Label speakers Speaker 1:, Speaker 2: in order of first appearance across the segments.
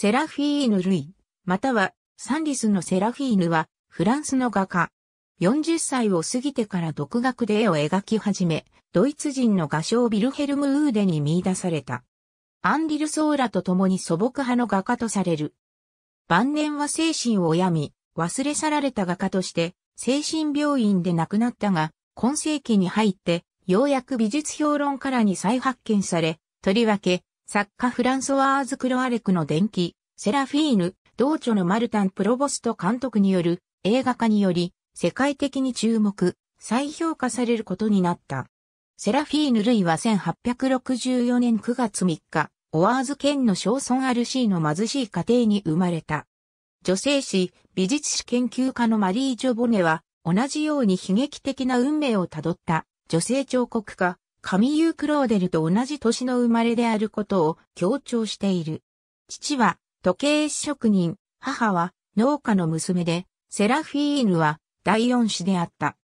Speaker 1: セラフィーヌ・ルイ、またはサンリスのセラフィーヌはフランスの画家。40歳を過ぎてから独学で絵を描き始め、ドイツ人の画商ビルヘルム・ウーデに見出された。アンリル・ソーラと共に素朴派の画家とされる。晩年は精神を病み、忘れ去られた画家として、精神病院で亡くなったが、今世紀に入って、ようやく美術評論家らに再発見され、とりわけ、作家フランソワーズ・クロアレクの伝記、セラフィーヌ、同著のマルタン・プロボスト監督による映画化により、世界的に注目、再評価されることになった。セラフィーヌ・ルイは1864年9月3日、オワーズ県の小村アルシーの貧しい家庭に生まれた。女性史、美術史研究家のマリー・ジョボネは、同じように悲劇的な運命をたどった、女性彫刻家、カミユー・クローデルと同じ年の生まれであることを強調している。父は時計職人、母は農家の娘で、セラフィーヌは第四子であった。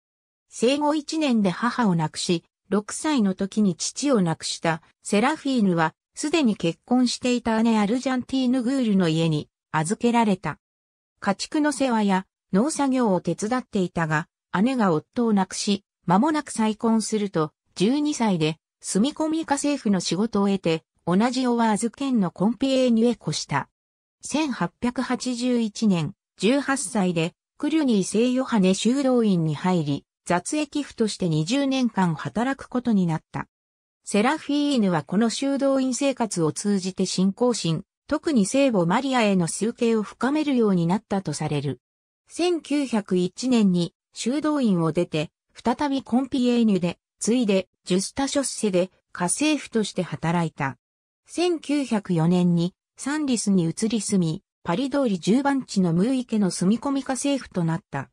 Speaker 1: 生後一年で母を亡くし、6歳の時に父を亡くしたセラフィーヌは、すでに結婚していた姉アルジャンティーヌ・グールの家に預けられた。家畜の世話や農作業を手伝っていたが、姉が夫を亡くし、間もなく再婚すると、12歳で、住み込み家政婦の仕事を得て、同じオワーズ県のコンピエーニュへ越した。1881年、18歳で、クリュニー聖ヨハネ修道院に入り、雑役婦として20年間働くことになった。セラフィーヌはこの修道院生活を通じて信仰心、特に聖母マリアへの崇敬を深めるようになったとされる。1901年に修道院を出て、再びコンピエーニュでついで、ジュスタ・ショッセで家政婦として働いた。1904年にサンリスに移り住み、パリ通り10番地のムーイの住み込み家政婦となった。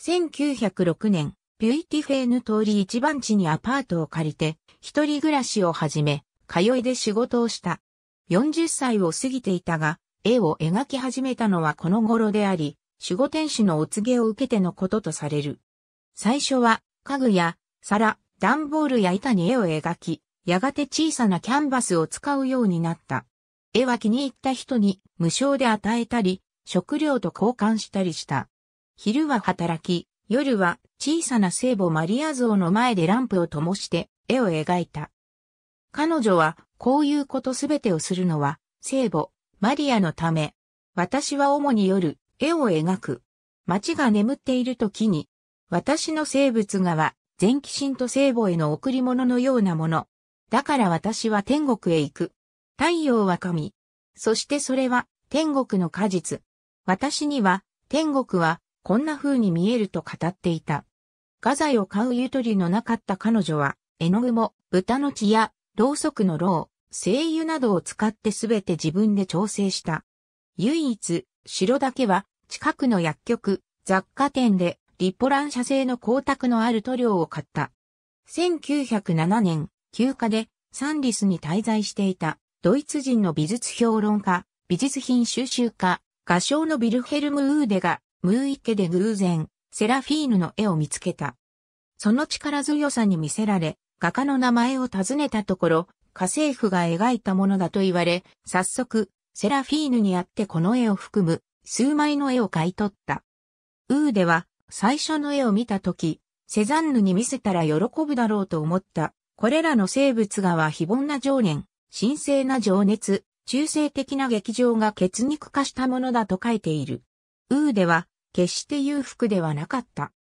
Speaker 1: 1906年、ピュイティフェーヌ通り1番地にアパートを借りて、一人暮らしを始め、通いで仕事をした。40歳を過ぎていたが、絵を描き始めたのはこの頃であり、守護天使のお告げを受けてのこととされる。最初は、家具や、皿、段ボールや板に絵を描き、やがて小さなキャンバスを使うようになった。絵は気に入った人に無償で与えたり、食料と交換したりした。昼は働き、夜は小さな聖母マリア像の前でランプを灯して絵を描いた。彼女はこういうことすべてをするのは聖母マリアのため。私は主に夜絵を描く。街が眠っている時に私の生物画は全寄神と聖母への贈り物のようなもの。だから私は天国へ行く。太陽は神。そしてそれは天国の果実。私には天国はこんな風に見えると語っていた。画材を買うゆとりのなかった彼女は、絵の具も豚の血やろうそくのろう、精油などを使ってすべて自分で調整した。唯一、城だけは近くの薬局、雑貨店で立ポラン社製の光沢のある塗料を買った。1907年、休暇でサンリスに滞在していたドイツ人の美術評論家、美術品収集家、画商のビルヘルム・ウーデが、ムーイケで偶然、セラフィーヌの絵を見つけた。その力強さに魅せられ、画家の名前を尋ねたところ、家政婦が描いたものだと言われ、早速、セラフィーヌに会ってこの絵を含む、数枚の絵を買い取った。ウーデは、最初の絵を見たとき、セザンヌに見せたら喜ぶだろうと思った。これらの生物画は非凡な情念、神聖な情熱、中性的な劇場が血肉化したものだと書いている。ウーでは、決して裕福ではなかった。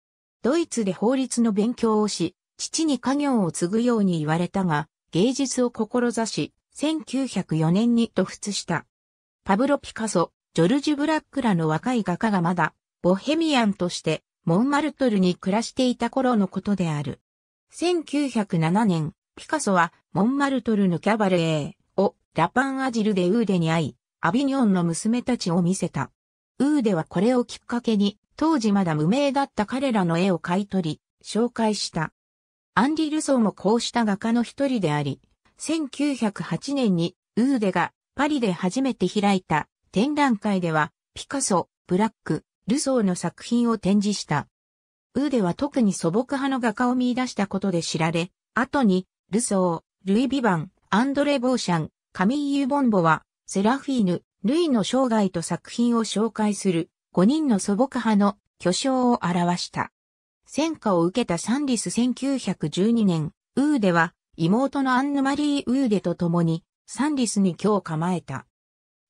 Speaker 1: ドイツで法律の勉強をし、父に家業を継ぐように言われたが、芸術を志し、1904年に突出した。パブロ・ピカソ、ジョルジュ・ブラックらの若い画家がまだ、ボヘミアンとしてモンマルトルに暮らしていた頃のことである。1907年、ピカソはモンマルトルのキャバレーをラパンアジルでウーデに会い、アビニョンの娘たちを見せた。ウーデはこれをきっかけに、当時まだ無名だった彼らの絵を買い取り、紹介した。アンリ・ルソーもこうした画家の一人であり、1908年にウーデがパリで初めて開いた展覧会では、ピカソ、ブラック、ルソーの作品を展示した。ウーデは特に素朴派の画家を見出したことで知られ、後に、ルソー、ルイ・ビヴァン、アンドレ・ボーシャン、カミーユ・ボンボは、セラフィーヌ、ルイの生涯と作品を紹介する5人の素朴派の巨匠を表した。戦火を受けたサンリス1912年、ウーデは妹のアンヌマリー・ウーデと共にサンリスに居を構えた。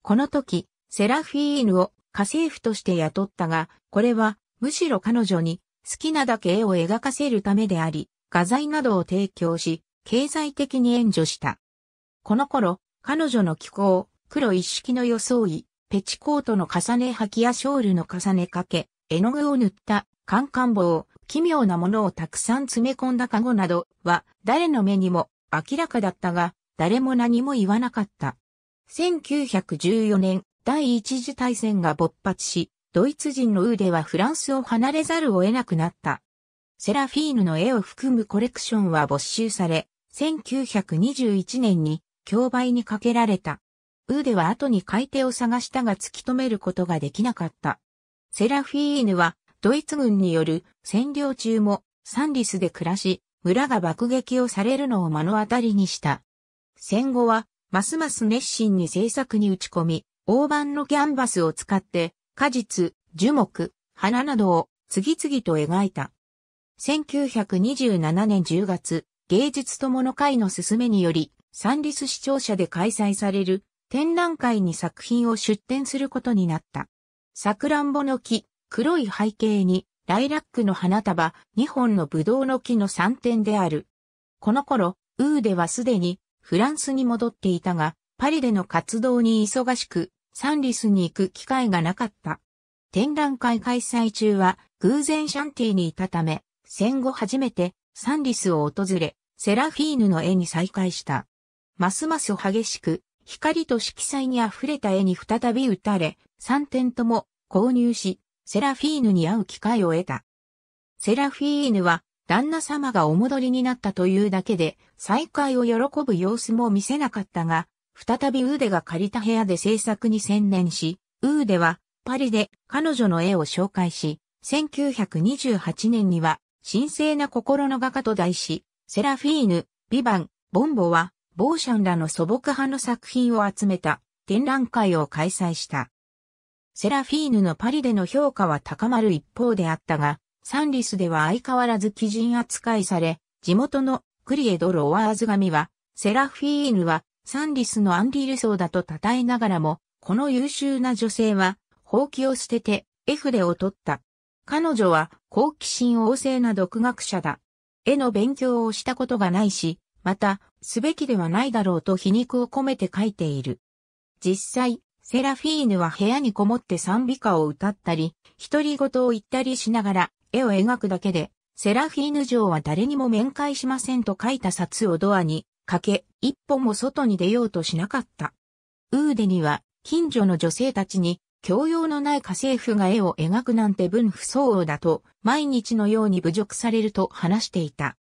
Speaker 1: この時、セラフィーヌを家政婦として雇ったが、これはむしろ彼女に好きなだけ絵を描かせるためであり、画材などを提供し、経済的に援助した。この頃、彼女の気候、黒一式の装い、ペチコートの重ね履きやショールの重ね掛け、絵の具を塗った、カンカン棒、奇妙なものをたくさん詰め込んだカゴなどは、誰の目にも明らかだったが、誰も何も言わなかった。1914年、第一次大戦が勃発し、ドイツ人のウーデはフランスを離れざるを得なくなった。セラフィーヌの絵を含むコレクションは没収され、1921年に競売にかけられた。ウーデは後に買い手を探したが突き止めることができなかった。セラフィーヌはドイツ軍による占領中もサンリスで暮らし、村が爆撃をされるのを目の当たりにした。戦後は、ますます熱心に制作に打ち込み、大判のキャンバスを使って果実、樹木、花などを次々と描いた。1927年10月、芸術友の会の勧めにより、サンリス視聴者で開催される展覧会に作品を出展することになった。サクランボの木、黒い背景に、ライラックの花束、2本のブドウの木の3点である。この頃、ウーデはすでにフランスに戻っていたが、パリでの活動に忙しく、サンリスに行く機会がなかった。展覧会開催中は偶然シャンティにいたため、戦後初めてサンリスを訪れ、セラフィーヌの絵に再会した。ますます激しく、光と色彩に溢れた絵に再び打たれ、3点とも購入し、セラフィーヌに会う機会を得た。セラフィーヌは、旦那様がお戻りになったというだけで、再会を喜ぶ様子も見せなかったが、再びウーデが借りた部屋で制作に専念し、ウーデはパリで彼女の絵を紹介し、1928年には神聖な心の画家と題し、セラフィーヌ、ビバン、ボンボは、ボーシャンらの素朴派の作品を集めた展覧会を開催した。セラフィーヌのパリでの評価は高まる一方であったが、サンリスでは相変わらず基人扱いされ、地元のクリエド・ロワーズ紙は、セラフィーヌはサンリスのアンリール層だと称えながらも、この優秀な女性は、放棄を捨てて、絵筆を取った。彼女は、好奇心旺盛な独学者だ。絵の勉強をしたことがないし、また、すべきではないだろうと皮肉を込めて書いている。実際、セラフィーヌは部屋にこもって賛美歌を歌ったり、独り言を言ったりしながら、絵を描くだけで、セラフィーヌ城は誰にも面会しませんと書いた札をドアにかけ、一歩も外に出ようとしなかった。ウーデには、近所の女性たちに、教養のない家政婦が絵を描くなんて分不相応だと、毎日のように侮辱されると話していた。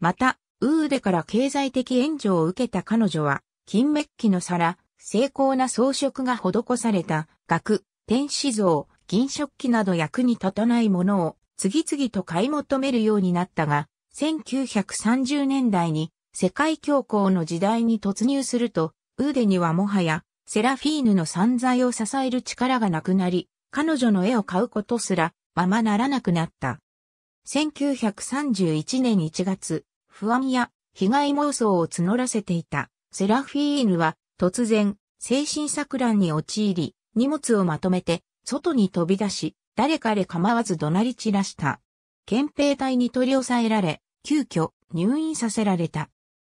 Speaker 1: また、ウーデから経済的援助を受けた彼女は、金メッキの皿、精巧な装飾が施された、額、天使像、銀食器など役に立たないものを次々と買い求めるようになったが、1930年代に世界恐慌の時代に突入すると、ウーデにはもはや、セラフィーヌの散財を支える力がなくなり、彼女の絵を買うことすら、ままならなくなった。1931年1月、不安や被害妄想を募らせていた、セラフィーヌは、突然、精神錯乱に陥り、荷物をまとめて、外に飛び出し、誰彼構わず怒鳴り散らした。憲兵隊に取り押さえられ、急遽入院させられた。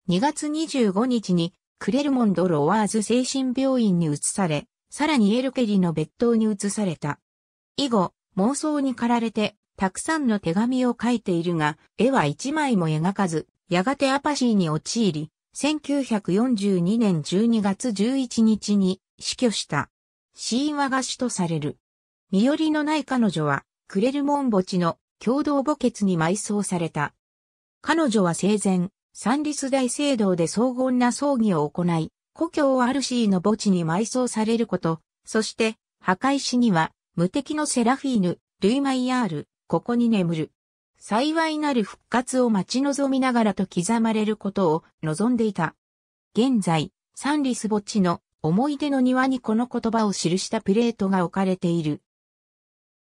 Speaker 1: 2月25日にクレルモンド・ロワーズ精神病院に移され、さらにエルケリの別当に移された。以後、妄想に駆られて、たくさんの手紙を書いているが、絵は一枚も描かず、やがてアパシーに陥り、1942年12月11日に死去した。死因は餓死とされる。身寄りのない彼女は、クレルモン墓地の共同墓穴に埋葬された。彼女は生前、サンリス大聖堂で荘厳な葬儀を行い、故郷アルシーの墓地に埋葬されること、そして、墓石には、無敵のセラフィーヌ、ルイマイヤール、ここに眠る。幸いなる復活を待ち望みながらと刻まれることを望んでいた。現在、サンリス墓地の思い出の庭にこの言葉を記したプレートが置かれている。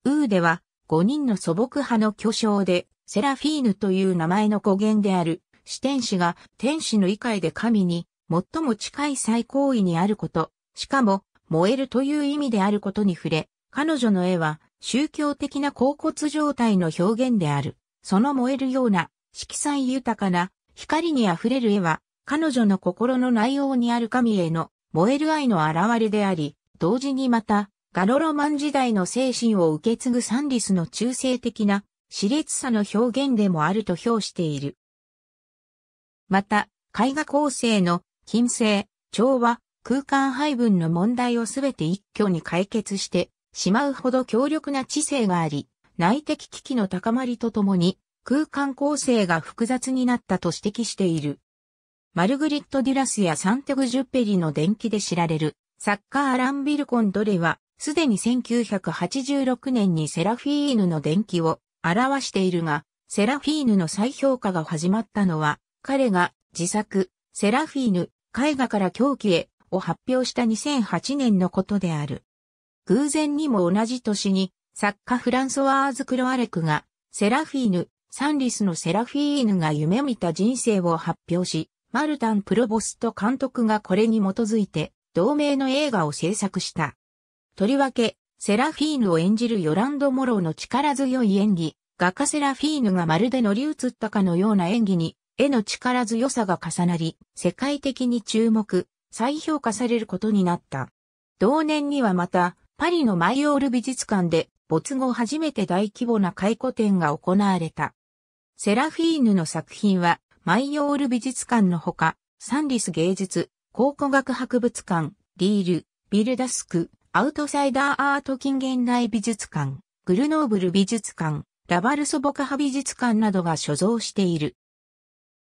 Speaker 1: ウーでは、5人の素朴派の巨匠で、セラフィーヌという名前の語源である四天使が天使の理解で神に最も近い最高位にあること、しかも燃えるという意味であることに触れ、彼女の絵は宗教的な甲骨状態の表現である。その燃えるような色彩豊かな光に溢れる絵は彼女の心の内容にある神への燃える愛の現れであり、同時にまたガロロマン時代の精神を受け継ぐサンリスの中性的な熾烈さの表現でもあると評している。また、絵画構成の金星、調和、空間配分の問題をすべて一挙に解決してしまうほど強力な知性があり、内的危機の高まりとともに空間構成が複雑になったと指摘している。マルグリット・デュラスやサンテグ・ジュッペリの伝記で知られるサッカー・アラン・ビルコン・ドレは、すでに1986年にセラフィーヌの伝記を表しているが、セラフィーヌの再評価が始まったのは彼が自作、セラフィーヌ、絵画から狂気へを発表した2008年のことである。偶然にも同じ年に、作家フランソワーズ・クロアレクが、セラフィーヌ、サンリスのセラフィーヌが夢見た人生を発表し、マルタン・プロボスト監督がこれに基づいて、同名の映画を制作した。とりわけ、セラフィーヌを演じるヨランド・モローの力強い演技、画家セラフィーヌがまるで乗り移ったかのような演技に絵の力強さが重なり、世界的に注目、再評価されることになった。同年にはまた、パリのマイオール美術館で、没後初めて大規模な回顧展が行われた。セラフィーヌの作品は、マイオール美術館のほか、サンリス芸術、考古学博物館、リール、ビルダスク、アウトサイダーアート近現代美術館、グルノーブル美術館、ラバルソボカハ美術館などが所蔵している。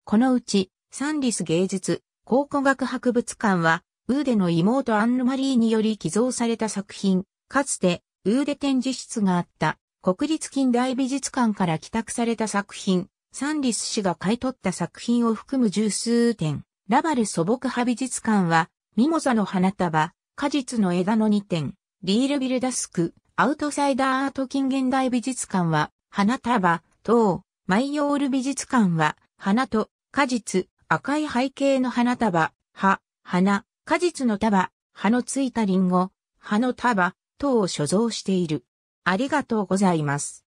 Speaker 1: このうち、サンリス芸術考古学博物館は、ウーデの妹アンヌマリーにより寄贈された作品、かつて、ウーデ展示室があった、国立近代美術館から寄託された作品、サンリス氏が買い取った作品を含む十数点、ラバル素朴派美術館は、ミモザの花束、果実の枝の2点、リールビルダスク、アウトサイダーアート近現代美術館は、花束、等、マイヨール美術館は、花と果実、赤い背景の花束、葉、花、果実の束、葉のついたリンゴ、葉の束、等を所蔵している。ありがとうございます。